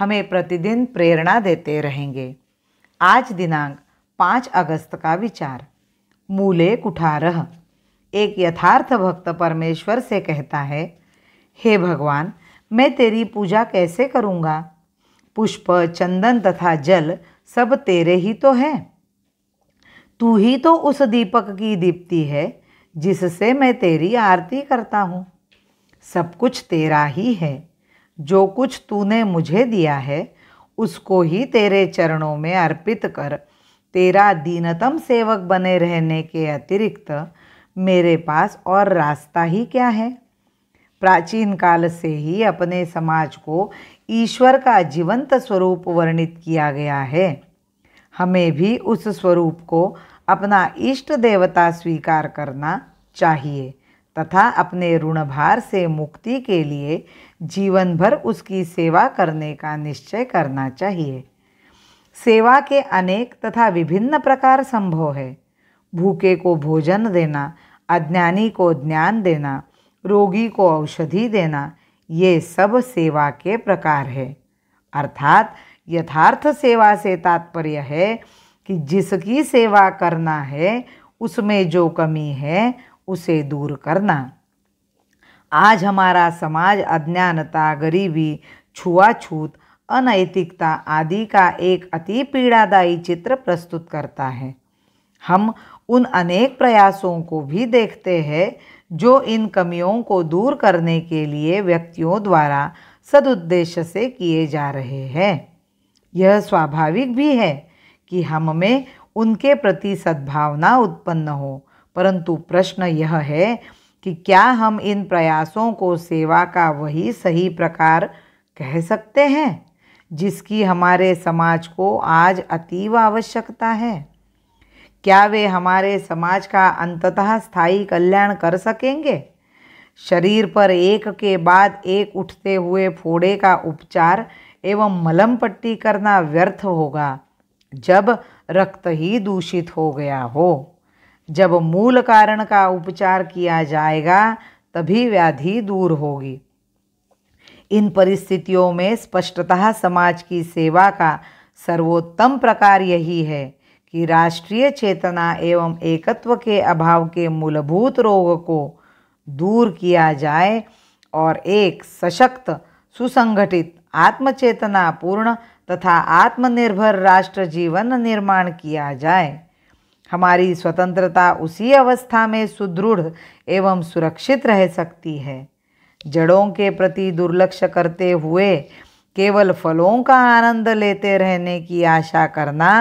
हमें प्रतिदिन प्रेरणा देते रहेंगे आज दिनांक पाँच अगस्त का विचार मूले कुठारह एक यथार्थ भक्त परमेश्वर से कहता है हे भगवान मैं तेरी पूजा कैसे करूँगा पुष्प चंदन तथा जल सब तेरे ही तो है तू ही तो उस दीपक की दीप्ति है जिससे मैं तेरी आरती करता हूँ सब कुछ तेरा ही है जो कुछ तूने मुझे दिया है उसको ही तेरे चरणों में अर्पित कर तेरा दीनतम सेवक बने रहने के अतिरिक्त मेरे पास और रास्ता ही क्या है प्राचीन काल से ही अपने समाज को ईश्वर का जीवंत स्वरूप वर्णित किया गया है हमें भी उस स्वरूप को अपना इष्ट देवता स्वीकार करना चाहिए तथा अपने ऋण भार से मुक्ति के लिए जीवन भर उसकी सेवा करने का निश्चय करना चाहिए सेवा के अनेक तथा विभिन्न प्रकार संभव है भूखे को भोजन देना अज्ञानी को ज्ञान देना रोगी को औषधि देना ये सब सेवा के प्रकार है अर्थात यथार्थ सेवा से तात्पर्य है कि जिसकी सेवा करना है उसमें जो कमी है उसे दूर करना आज हमारा समाज अज्ञानता गरीबी छुआछूत अनैतिकता आदि का एक अति पीड़ादायी चित्र प्रस्तुत करता है हम उन अनेक प्रयासों को भी देखते हैं जो इन कमियों को दूर करने के लिए व्यक्तियों द्वारा सदुद्देश्य से किए जा रहे हैं यह स्वाभाविक भी है कि हम में उनके प्रति सद्भावना उत्पन्न हो परंतु प्रश्न यह है कि क्या हम इन प्रयासों को सेवा का वही सही प्रकार कह सकते हैं जिसकी हमारे समाज को आज अतीव आवश्यकता है क्या वे हमारे समाज का अंततः स्थायी कल्याण कर सकेंगे शरीर पर एक के बाद एक उठते हुए फोड़े का उपचार एवं मलम पट्टी करना व्यर्थ होगा जब रक्त ही दूषित हो गया हो जब मूल कारण का उपचार किया जाएगा तभी व्याधि दूर होगी इन परिस्थितियों में स्पष्टतः समाज की सेवा का सर्वोत्तम प्रकार यही है कि राष्ट्रीय चेतना एवं एकत्व के अभाव के मूलभूत रोग को दूर किया जाए और एक सशक्त सुसंगठित आत्मचेतना पूर्ण तथा आत्मनिर्भर राष्ट्र जीवन निर्माण किया जाए हमारी स्वतंत्रता उसी अवस्था में सुदृढ़ एवं सुरक्षित रह सकती है जड़ों के प्रति दुर्लक्ष करते हुए केवल फलों का आनंद लेते रहने की आशा करना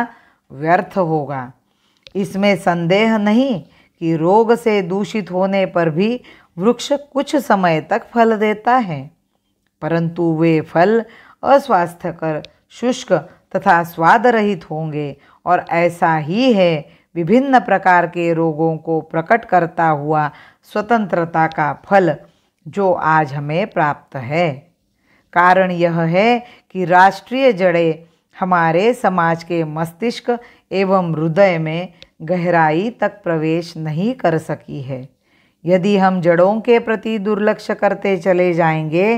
व्यर्थ होगा इसमें संदेह नहीं कि रोग से दूषित होने पर भी वृक्ष कुछ समय तक फल देता है परंतु वे फल अस्वास्थ्यकर शुष्क तथा स्वाद रहित होंगे और ऐसा ही है विभिन्न प्रकार के रोगों को प्रकट करता हुआ स्वतंत्रता का फल जो आज हमें प्राप्त है कारण यह है कि राष्ट्रीय जड़ें हमारे समाज के मस्तिष्क एवं हृदय में गहराई तक प्रवेश नहीं कर सकी है यदि हम जड़ों के प्रति दुर्लक्ष करते चले जाएंगे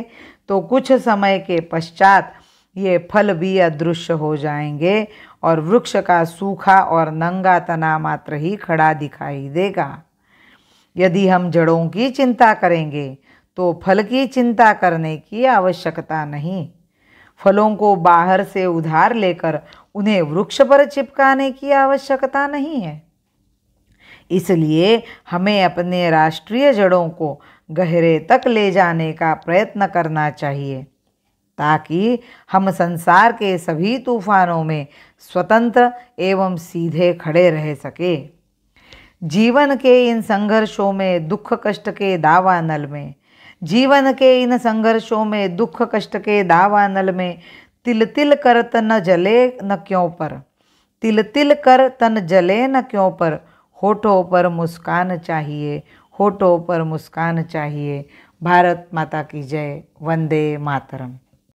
तो कुछ समय के पश्चात ये फल भी अदृश्य हो जाएंगे और वृक्ष का सूखा और नंगा तना मात्र ही खड़ा दिखाई देगा यदि हम जड़ों की चिंता करेंगे तो फल की चिंता करने की आवश्यकता नहीं फलों को बाहर से उधार लेकर उन्हें वृक्ष पर चिपकाने की आवश्यकता नहीं है इसलिए हमें अपने राष्ट्रीय जड़ों को गहरे तक ले जाने का प्रयत्न करना चाहिए ताकि हम संसार के सभी तूफानों में स्वतंत्र एवं सीधे खड़े रह सके जीवन के इन संघर्षों में दुख कष्ट के दावा नल में जीवन के इन संघर्षों में दुख कष्ट के दावानल में तिल तिल कर तन जले न क्यों पर तिल तिल कर तन जले न क्यों पर होठों पर मुस्कान चाहिए होठों पर मुस्कान चाहिए भारत माता की जय वंदे मातरम